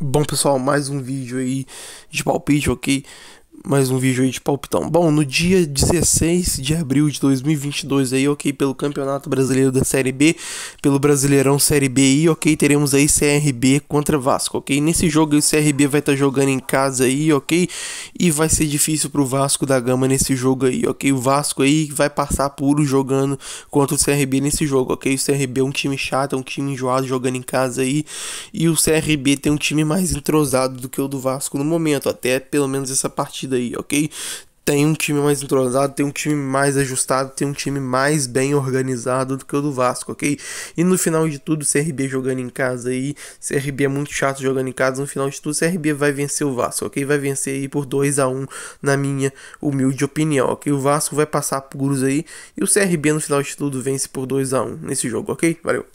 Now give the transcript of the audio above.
Bom pessoal, mais um vídeo aí de palpite, ok? mais um vídeo aí de palpitão. Bom, no dia 16 de abril de 2022 aí, ok, pelo Campeonato Brasileiro da Série B, pelo Brasileirão Série B aí, ok, teremos aí CRB contra Vasco, ok? Nesse jogo o CRB vai estar tá jogando em casa aí, ok? E vai ser difícil pro Vasco da Gama nesse jogo aí, ok? O Vasco aí vai passar puro jogando contra o CRB nesse jogo, ok? O CRB é um time chato, é um time enjoado jogando em casa aí, e o CRB tem um time mais entrosado do que o do Vasco no momento, até pelo menos essa partida aí, ok? Tem um time mais entrosado, tem um time mais ajustado, tem um time mais bem organizado do que o do Vasco, ok? E no final de tudo, CRB jogando em casa aí, CRB é muito chato jogando em casa, no final de tudo, CRB vai vencer o Vasco, ok? Vai vencer aí por 2 a 1 um, na minha humilde opinião, ok? O Vasco vai passar por aí e o CRB no final de tudo vence por 2 a 1 um nesse jogo, ok? Valeu!